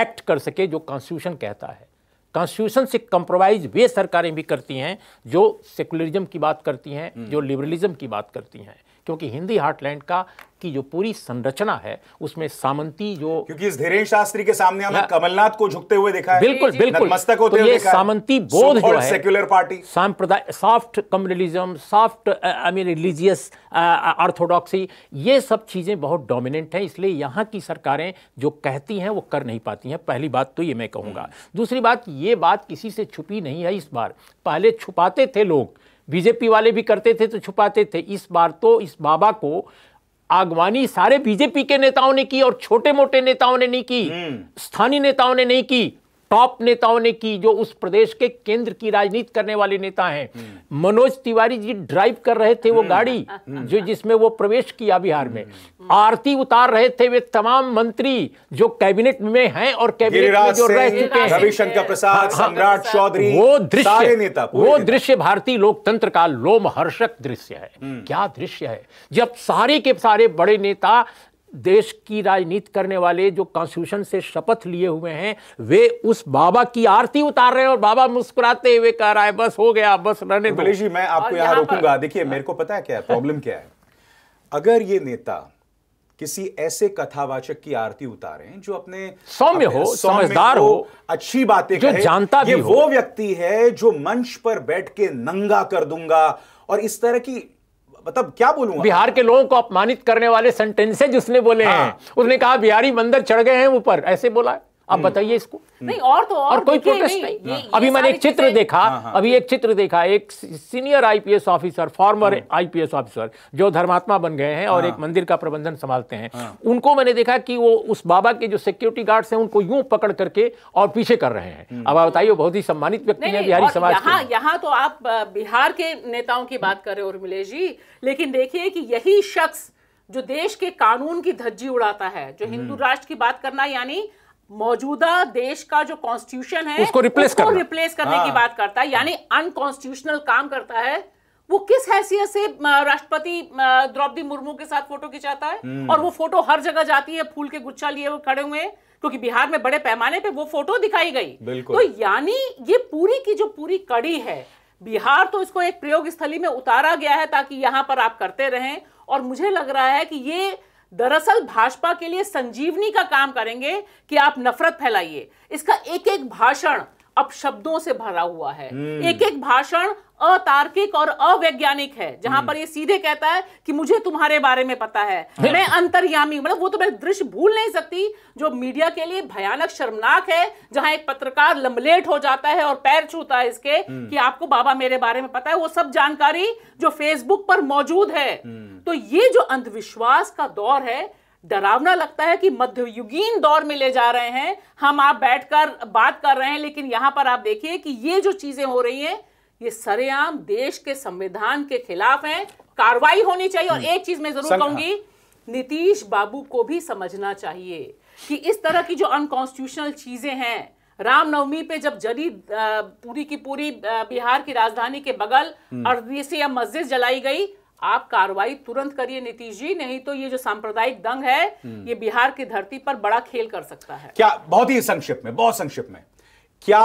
एक्ट कर सके जो कॉन्स्टिट्यूशन कहता है कॉन्स्टिट्यूशन से कंप्रोमाइज वे सरकारें भी करती हैं जो सेकुलरिज्म की बात करती हैं हम्म। जो लिबरलिज्म की बात करती हैं क्योंकि हिंदी हार्टलैंड का की जो पूरी संरचना है उसमें सामंती जो क्योंकि इस धीरेन्द्र शास्त्री के सामने हमने कमलनाथ को झुकते हुए देखा है बिल्कुल बिल्कुल मस्तक होते तो हुए देखा सामंती बोध जो है सेक्युलर पार्टी सांप्रदाय soft communalism soft I mean religious orthodoxy ये सब चीज़ें बहुत डोमिनेंट हैं इसलिए यहाँ की सरकारें जो कहती हैं वो कर नहीं पाती हैं पहली बात तो ये मैं कहूंगा हम्म। दूसरी बात ये बात किसी से छुपी नहीं है इस बार पहले छुपाते थे लोग बीजेपी वाले भी करते थे तो छुपाते थे इस बार तो इस बाबा को आगवानी सारे बीजेपी के नेताओं ने की और छोटे मोटे नेताओं ने नहीं की हम्म। स्थानीय नेताओं ने नहीं की टॉप नेताओं ने की जो उस प्रदेश के केंद्र की राजनीति करने वाले नेता हैं मनोज तिवारी जी ड्राइव कर रहे थे वो हम्म। गाड़ी हम्म। जो जिसमें वो प्रवेश किया बिहार में आरती उतार रहे थे वे तमाम मंत्री जो कैबिनेट में हैं और कैबिनेट में जो रह चुके हैं रविशंकर प्रसाद हाँ, हाँ। सम्राट चौधरी वो दृश्य नेता वो दृश्य भारतीय लोकतंत्र का लोमहर्षक दृश्य है हम्म। क्या दृश्य है जब सारे के सारे बड़े नेता देश की राजनीति करने वाले जो कॉन्स्टिट्यूशन से शपथ लिए हुए हैं वे उस बाबा की आरती उतार रहे हैं और बाबा मुस्कुराते हुए कह रहा है बस हो गया बस रहने दो जी मैं आपको यहां रोकूंगा देखिए मेरे को पता है क्या प्रॉब्लम क्या है अगर ये नेता किसी ऐसे कथावाचक की आरती उतारे जो अपने सौम्य हो समझदार हो अच्छी बातें जो जानता ये हो। वो व्यक्ति है जो मंच पर बैठ के नंगा कर दूंगा और इस तरह की मतलब क्या बोलूं बिहार के लोगों को अपमानित करने वाले सेंटेंसेज उसने बोले हाँ। हैं उसने कहा बिहारी मंदिर चढ़ गए हैं ऊपर ऐसे बोला है आप हम्म। बताइए इसको हम्म। नहीं और तो और, और कोई प्रोटेस्ट नहीं, नहीं। ये, अभी मैंने एक चित्र देखा हाँ, हाँ, अभी एक चित्र देखा एक senior IPS officer former IPS officer जो धर्मात्मा बन गए हैं और हाँ, एक मंदिर का प्रबंधन संभालते हैं हाँ। उनको मैंने देखा कि वो उस बाबा के जो सिक्योरिटी गार्ड हैं उनको यूं पकड़ करके और पीछे कर रहे हैं हम्म। अब आप बताइए बहुत ही सम्मानित व्यक्ति है बिहारी समाज यहाँ यहाँ तो आप बिहार के नेताओं की बात कर रहे हो उर्मिलेश जी लेकिन देखिए कि यही शख्स जो देश के कानून की धज्जी उड़ाता है जो हिंदू राष्ट्र की बात करना यानी मौजूदा देश का जो कॉन्स्टिट्यूशन है उसको रिप्लेस उसको रिप्लेस करने हाँ। की बात करता है यानी अनकॉन्स्टिट्यूशनल काम करता है वो किस हैसियत से राष्ट्रपति द्रौपदी मुर्मू के साथ फोटो खिंचाता है हम्म। और वो फोटो हर जगह जाती है फूल के गुच्छा लिए वो खड़े हुए क्योंकि बिहार में बड़े पैमाने पे वो फोटो दिखाई गई तो यानी ये पूरी की जो पूरी कड़ी है बिहार तो इसको एक प्रयोग स्थली में उतारा गया है ताकि यहां पर आप करते रहें और मुझे लग रहा है कि ये दरअसल भाजपा के लिए संजीवनी का काम करेंगे कि आप नफरत फैलाइए इसका एक एक भाषण अपशब्दों से भरा हुआ है हम्म। एक एक भाषण अतार्किक और अवैज्ञानिक है जहां हम्म। पर ये सीधे कहता है कि मुझे तुम्हारे बारे में पता है हाँ। मैं अंतर्यामी मतलब वो तो मैं दृश्य भूल नहीं सकती जो मीडिया के लिए भयानक शर्मनाक है जहां एक पत्रकार लंबलेट हो जाता है और पैर छूता है इसके हम्म। कि आपको बाबा मेरे बारे में पता है वो सब जानकारी जो फेसबुक पर मौजूद है तो ये जो अंधविश्वास का दौर है डरावना लगता है कि मध्ययुगीन दौर में ले जा रहे हैं हम आप बैठकर बात कर रहे हैं लेकिन यहां पर आप देखिए कि ये जो चीजें हो रही हैं ये सरेआम देश के संविधान के खिलाफ हैं कार्रवाई होनी चाहिए और हम्म। एक चीज मैं जरूर कहूंगी हाँ। नीतीश बाबू को भी समझना चाहिए कि इस तरह की जो अनकॉन्स्टिट्यूशनल चीजें हैं रामनवमी पे जब जली पूरी की पूरी बिहार की राजधानी के बगल अर्दी हम्म। से या मस्जिद जलाई गई आप कार्रवाई तुरंत करिए नीतीश जी नहीं तो ये जो सांप्रदायिक दंग है हम्म। ये बिहार की धरती पर बड़ा खेल कर सकता है क्या बहुत ही संक्षिप्त में बहुत संक्षिप्त में क्या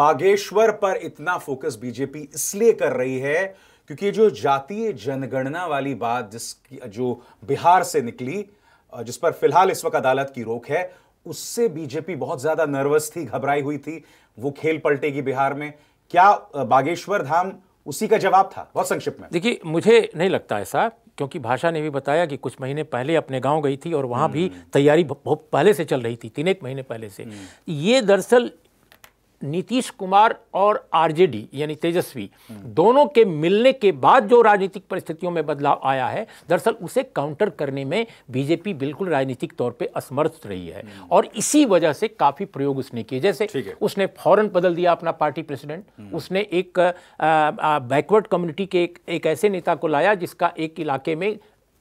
बागेश्वर पर इतना फोकस बीजेपी इसलिए कर रही है क्योंकि जो जातीय जनगणना वाली बात जिसकी जो बिहार से निकली जिस पर फिलहाल इस वक्त अदालत की रोक है उससे बीजेपी बहुत ज्यादा नर्वस थी घबराई हुई थी वो खेल पलटेगी बिहार में क्या बागेश्वर धाम उसी का जवाब था बहुत संक्षिप्त में देखिए मुझे नहीं लगता ऐसा क्योंकि भाषा ने भी बताया कि कुछ महीने पहले अपने गांव गई थी और वहां भी हम्म। तैयारी बहुत पहले से चल रही थी तीन एक महीने पहले से हम्म। ये दरअसल नीतीश कुमार और आरजेडी यानी तेजस्वी दोनों के मिलने के बाद जो राजनीतिक परिस्थितियों में बदलाव आया है दरअसल उसे काउंटर करने में बीजेपी बिल्कुल राजनीतिक तौर पे असमर्थ रही है हम्म। और इसी वजह से काफी प्रयोग उसने किए जैसे उसने फौरन बदल दिया अपना पार्टी प्रेसिडेंट हम्म। उसने एक बैकवर्ड कम्युनिटी के एक, एक ऐसे नेता को लाया जिसका एक इलाके में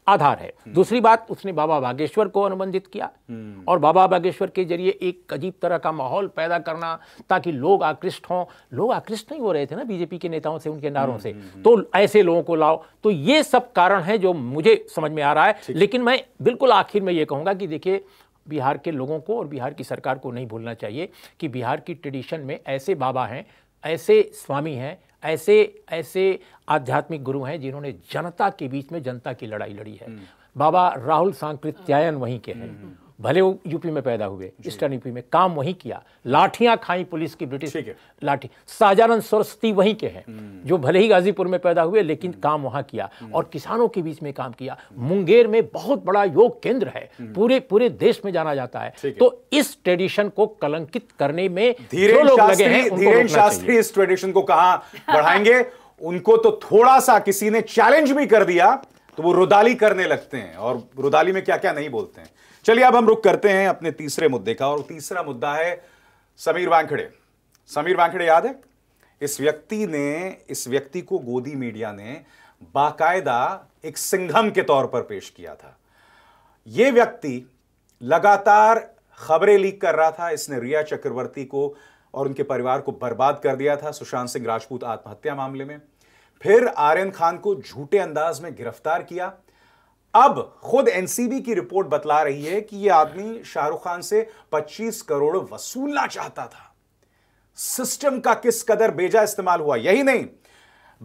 आधार है हम्म। दूसरी बात उसने बाबा बागेश्वर को अनुबंधित किया हम्म। और बाबा बागेश्वर के जरिए एक अजीब तरह का माहौल पैदा करना ताकि लोग आकृष्ट हों लोग आकृष्ट नहीं हो रहे थे ना बीजेपी के नेताओं से उनके नारों हम्म, से तो ऐसे लोगों को लाओ तो ये सब कारण है जो मुझे समझ में आ रहा है लेकिन मैं बिल्कुल आखिर में ये कहूँगा कि देखिए बिहार के लोगों को और बिहार की सरकार को नहीं भूलना चाहिए कि बिहार की ट्रेडिशन में ऐसे बाबा हैं ऐसे स्वामी हैं ऐसे ऐसे आध्यात्मिक गुरु हैं जिन्होंने जनता के बीच में जनता की लड़ाई लड़ी है हम्म। बाबा राहुल सांकृत्यायन वहीं के हैं हम्म। भले वो यूपी में पैदा हुए ईस्टर्न यूपी में काम वहीं किया लाठियां खाई पुलिस की ब्रिटिश लाठी शाहजहान सरस्वती वहीं के हैं हम्म। जो भले ही गाजीपुर में पैदा हुए लेकिन हम्म। काम वहां किया हम्म। और किसानों के बीच में काम किया मुंगेर में बहुत बड़ा योग केंद्र है पूरे पूरे देश में जाना जाता है तो इस ट्रेडिशन को कलंकित करने में धीरे धीरे लगे धीरेन्द्र शास्त्री इस ट्रेडिशन को कहा बढ़ाएंगे उनको तो थोड़ा सा किसी ने चैलेंज भी कर दिया तो वो रुदाली करने लगते हैं और रुदाली में क्या क्या नहीं बोलते हैं चलिए अब हम रुक करते हैं अपने तीसरे मुद्दे का और तीसरा मुद्दा है समीर वांखड़े समीर वांखड़े याद है इस व्यक्ति ने इस व्यक्ति को गोदी मीडिया ने बाकायदा एक सिंघम के तौर पर पेश किया था यह व्यक्ति लगातार खबरें लीक कर रहा था इसने रिया चक्रवर्ती को और उनके परिवार को बर्बाद कर दिया था सुशांत सिंह राजपूत आत्महत्या मामले में फिर आर्यन खान को झूठे अंदाज में गिरफ्तार किया अब खुद एनसीबी की रिपोर्ट बतला रही है कि यह आदमी शाहरुख खान से 25 करोड़ वसूलना चाहता था सिस्टम का किस कदर बेजा इस्तेमाल हुआ यही नहीं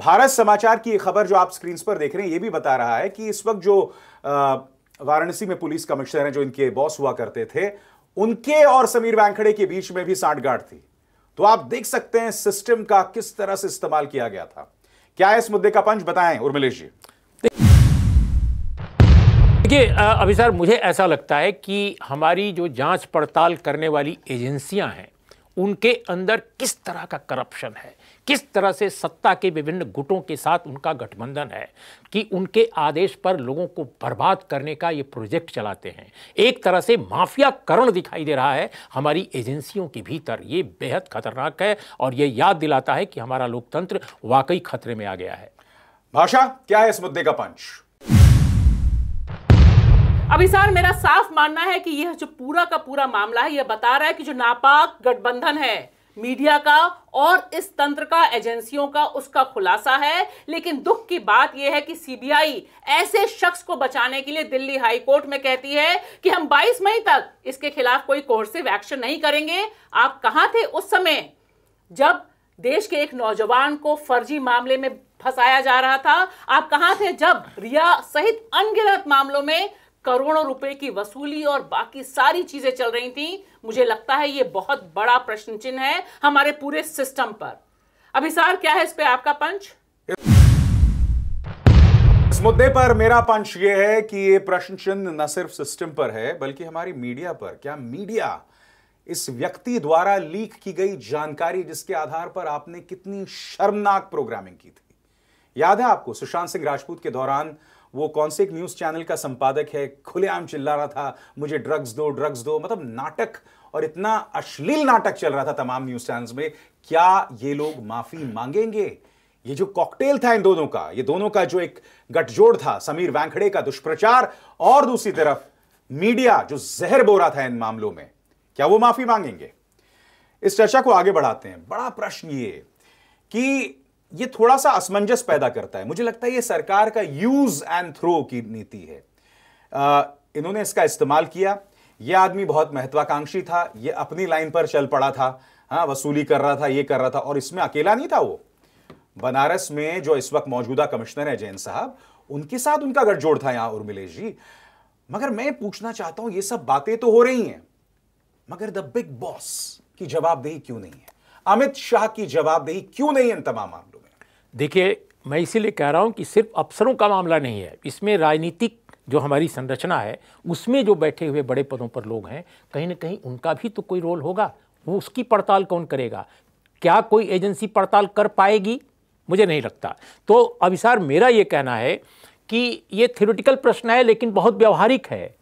भारत समाचार की खबर जो आप स्क्रीन पर देख रहे हैं यह भी बता रहा है कि इस वक्त जो वाराणसी में पुलिस कमिश्नर हैं जो इनके बॉस हुआ करते थे उनके और समीर वैंखड़े के बीच में भी सांठगांठ थी तो आप देख सकते हैं सिस्टम का किस तरह से इस्तेमाल किया गया था क्या इस मुद्दे का पंच बताएं उर्मिलेश जी देखिए अभी सर मुझे ऐसा लगता है कि हमारी जो जांच पड़ताल करने वाली एजेंसियां हैं उनके अंदर किस तरह का करप्शन है किस तरह से सत्ता के विभिन्न गुटों के साथ उनका गठबंधन है कि उनके आदेश पर लोगों को बर्बाद करने का ये प्रोजेक्ट चलाते हैं एक तरह से माफिया करण दिखाई दे रहा है हमारी एजेंसियों के भीतर ये बेहद खतरनाक है और ये याद दिलाता है कि हमारा लोकतंत्र वाकई खतरे में आ गया है भाषा क्या है इस मुद्दे का पंच अब इस मेरा साफ मानना है कि यह जो पूरा का पूरा मामला है यह बता रहा है कि जो नापाक गठबंधन है मीडिया का और इस तंत्र का एजेंसियों का उसका खुलासा है लेकिन दुख की बात यह है कि सीबीआई ऐसे शख्स को बचाने के लिए दिल्ली हाई कोर्ट में कहती है कि हम 22 मई तक इसके खिलाफ कोई कोर्सिव एक्शन नहीं करेंगे आप कहां थे उस समय जब देश के एक नौजवान को फर्जी मामले में फंसाया जा रहा था आप कहां थे जब रिया सहित अनगिनत मामलों में करोड़ों रुपए की वसूली और बाकी सारी चीजें चल रही थी मुझे लगता है ये बहुत बड़ा प्रश्न चिन्ह है हमारे पूरे सिस्टम पर अभिसार क्या है इस पे आपका पंच इस मुद्दे पर मेरा पंच ये है कि ये प्रश्न चिन्ह न सिर्फ सिस्टम पर है बल्कि हमारी मीडिया पर क्या मीडिया इस व्यक्ति द्वारा लीक की गई जानकारी जिसके आधार पर आपने कितनी शर्मनाक प्रोग्रामिंग की थी याद है आपको सुशांत सिंह राजपूत के दौरान वो कौन से एक न्यूज़ चैनल का संपादक है खुलेआम चिल्ला रहा था मुझे ड्रग्स दो ड्रग्स दो मतलब नाटक और इतना अश्लील नाटक चल रहा था तमाम न्यूज़ चैनल्स में क्या ये लोग माफ़ी मांगेंगे ये जो कॉकटेल था इन दोनों का ये दोनों का जो एक गठजोड़ था समीर वैंखड़े का दुष्प्रचार और दूसरी तरफ मीडिया जो जहर बो रहा था इन मामलों में क्या वो माफी मांगेंगे इस चर्चा को आगे बढ़ाते हैं बड़ा प्रश्न ये कि ये थोड़ा सा असमंजस पैदा करता है मुझे लगता है ये सरकार का यूज एंड थ्रो की नीति है इन्होंने इसका इस्तेमाल किया ये आदमी बहुत महत्वाकांक्षी था ये अपनी लाइन पर चल पड़ा था हाँ वसूली कर रहा था ये कर रहा था और इसमें अकेला नहीं था वो बनारस में जो इस वक्त मौजूदा कमिश्नर है जैन साहब उनके साथ उनका गठजोड़ था यहां उर्मिलेश जी मगर मैं पूछना चाहता हूं ये सब बातें तो हो रही हैं मगर द बिग बॉस की जवाबदेही क्यों नहीं है अमित शाह की जवाबदेही क्यों नहीं है इन तमाम देखिए मैं इसीलिए कह रहा हूँ कि सिर्फ अफसरों का मामला नहीं है इसमें राजनीतिक जो हमारी संरचना है उसमें जो बैठे हुए बड़े पदों पर लोग हैं कहीं ना कहीं उनका भी तो कोई रोल होगा वो उसकी पड़ताल कौन करेगा क्या कोई एजेंसी पड़ताल कर पाएगी मुझे नहीं लगता तो अभिसार मेरा ये कहना है कि ये थ्योरिटिकल प्रश्न है लेकिन बहुत व्यवहारिक है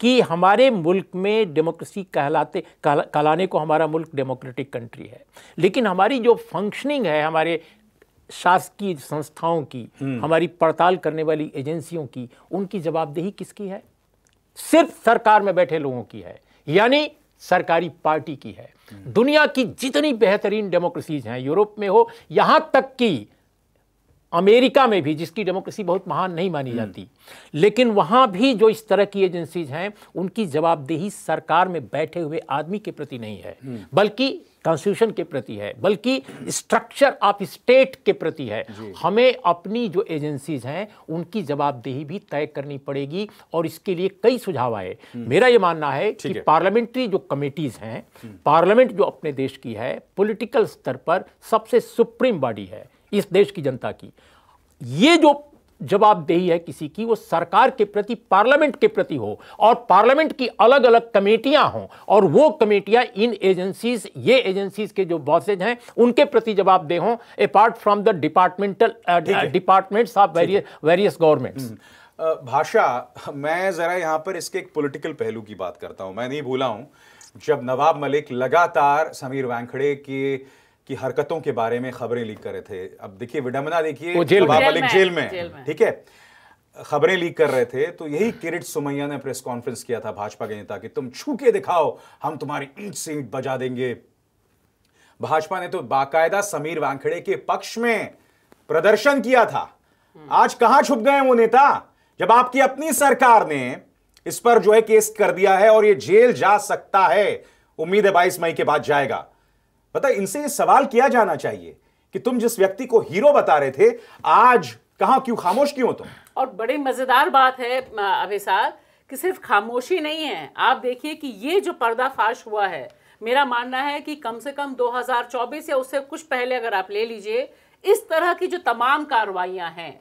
कि हमारे मुल्क में डेमोक्रेसी कहलाते कहलाने को हमारा मुल्क डेमोक्रेटिक कंट्री है लेकिन हमारी जो फंक्शनिंग है हमारे शासकीय संस्थाओं की हम्म। हमारी पड़ताल करने वाली एजेंसियों की उनकी जवाबदेही किसकी है सिर्फ सरकार में बैठे लोगों की है यानी सरकारी पार्टी की है हम्म। दुनिया की जितनी बेहतरीन डेमोक्रेसीज हैं यूरोप में हो यहां तक कि अमेरिका में भी जिसकी डेमोक्रेसी बहुत महान नहीं मानी हम्म। जाती लेकिन वहाँ भी जो इस तरह की एजेंसीज हैं उनकी जवाबदेही सरकार में बैठे हुए आदमी के प्रति नहीं है हम्म। बल्कि कॉन्स्टिट्यूशन के प्रति है बल्कि स्ट्रक्चर ऑफ स्टेट के प्रति है हमें अपनी जो एजेंसीज हैं उनकी जवाबदेही भी तय करनी पड़ेगी और इसके लिए कई सुझाव आए हम्म। मेरा ये मानना है कि पार्लियामेंट्री जो कमेटीज हैं पार्लियामेंट जो अपने देश की है पॉलिटिकल स्तर पर सबसे सुप्रीम बॉडी है इस देश की जनता की ये जो जवाबदेही है किसी की वो सरकार के प्रति पार्लियामेंट के प्रति हो और पार्लियामेंट की अलग अलग कमेटियां हों और वो कमेटियां इन एजेंसीज ये एजेंसीज के जो बॉसेज हैं उनके प्रति जवाबदेह हों apart from the departmental departments of various various governments भाषा मैं ज़रा यहां पर इसके एक पॉलिटिकल पहलू की बात करता हूं मैं नहीं भूला हूं जब नवाब मलिक लगातार समीर वैंखड़े के की हरकतों के बारे में खबरें लीक कर रहे थे अब देखिए विडम्बना देखिए जेल, में। जेल में ठीक है खबरें लीक कर रहे थे तो यही किरिट सुमैया ने प्रेस कॉन्फ्रेंस किया था भाजपा के नेता कि तुम छू के दिखाओ हम तुम्हारी ईट से ईट बजा देंगे भाजपा ने तो बाकायदा समीर वांखड़े के पक्ष में प्रदर्शन किया था आज कहां छुप गए वो नेता जब आपकी अपनी सरकार ने इस पर जो है केस कर दिया है और ये जेल जा सकता है उम्मीद है बाईस मई के बाद जाएगा पता है इनसे सवाल किया जाना चाहिए कि तुम जिस व्यक्ति को हीरो बता रहे थे आज कहा क्यों खामोश क्यों तुम और बड़े मजेदार बात है अभय साहब कि सिर्फ खामोशी नहीं है आप देखिए कि ये जो पर्दाफाश हुआ है मेरा मानना है कि कम से कम 2024 या उससे कुछ पहले अगर आप ले लीजिए इस तरह की जो तमाम कार्रवाइयां हैं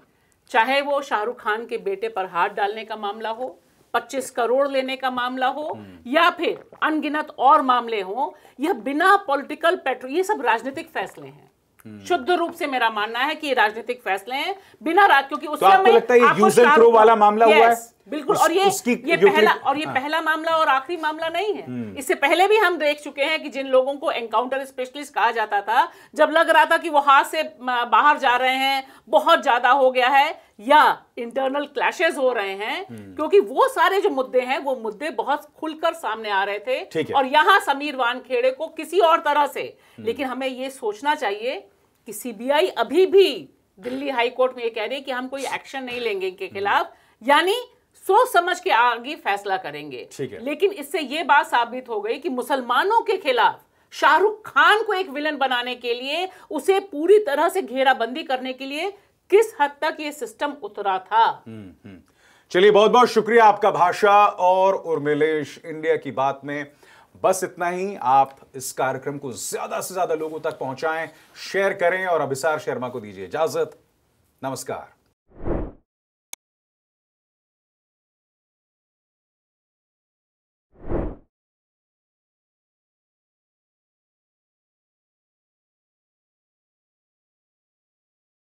चाहे वो शाहरुख खान के बेटे पर हाथ डालने का मामला हो 25 करोड़ लेने का मामला हो हम्म। या फिर अनगिनत और मामले हो यह बिना पॉलिटिकल पेट्रोल ये सब राजनीतिक फैसले हैं हम्म। शुद्ध रूप से मेरा मानना है कि ये राजनीतिक फैसले हैं बिना राज क्योंकि उस तो लगता है यूज प्रो वाला मामला हुआ है बिल्कुल उस, और ये ये पहला और ये हाँ। पहला मामला और आखिरी मामला नहीं है हम्म। इससे पहले भी हम देख चुके हैं कि जिन लोगों को एनकाउंटर स्पेशलिस्ट कहा जाता था जब लग रहा था कि वो हाथ से बाहर जा रहे हैं बहुत ज्यादा हो गया है या इंटरनल क्लैशेस हो रहे हैं हम्म। क्योंकि वो सारे जो मुद्दे हैं वो मुद्दे बहुत खुलकर सामने आ रहे थे और यहाँ समीर वानखेड़े को किसी और तरह से हम्म। लेकिन हमें ये सोचना चाहिए कि सीबीआई अभी भी दिल्ली हाईकोर्ट में ये कह रही है कि हम कोई एक्शन नहीं लेंगे इनके खिलाफ यानी सोच समझ के आगे फैसला करेंगे ठीक है लेकिन इससे ये बात साबित हो गई कि मुसलमानों के खिलाफ शाहरुख खान को एक विलन बनाने के लिए उसे पूरी तरह से घेराबंदी करने के लिए किस हद तक ये सिस्टम उतरा था हम्म, हम्म। चलिए बहुत बहुत शुक्रिया आपका भाषा और उर्मिलेश इंडिया की बात में बस इतना ही आप इस कार्यक्रम को ज्यादा से ज्यादा लोगों तक पहुंचाएं शेयर करें और अभिसार शर्मा को दीजिए इजाजत नमस्कार